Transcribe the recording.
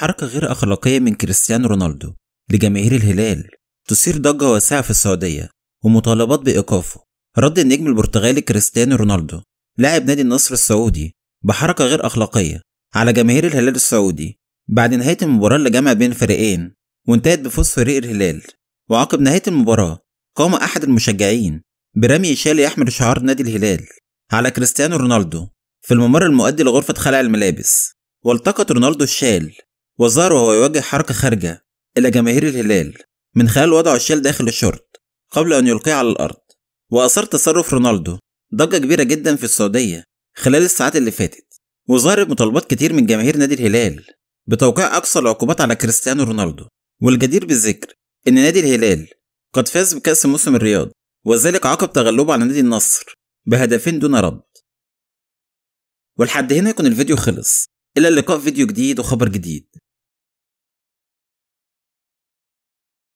حركة غير أخلاقية من كريستيانو رونالدو لجماهير الهلال تثير ضجة واسعة في السعودية ومطالبات بإيقافه رد النجم البرتغالي كريستيانو رونالدو لاعب نادي النصر السعودي بحركة غير أخلاقية على جماهير الهلال السعودي بعد نهاية المباراة اللي جمع بين فريقين وانتهت بفوز فريق الهلال وعقب نهاية المباراة قام أحد المشجعين برمي شال يحمل شعار نادي الهلال على كريستيانو رونالدو في الممر المؤدي لغرفة خلع الملابس والتقط رونالدو الشال وظهر وهو يواجه حركة خارجة إلى جماهير الهلال من خلال وضعه الشال داخل الشورت قبل أن يلقيه على الأرض وأثار تصرف رونالدو ضجة كبيرة جدا في السعودية خلال الساعات اللي فاتت وظهرت مطالبات كتير من جماهير نادي الهلال بتوقيع أقصى العقوبات على كريستيانو رونالدو والجدير بالذكر إن نادي الهلال قد فاز بكأس موسم الرياض وذلك عقب تغلبه على نادي النصر بهدفين دون رد ولحد هنا يكون الفيديو خلص إلى اللقاء فيديو جديد وخبر جديد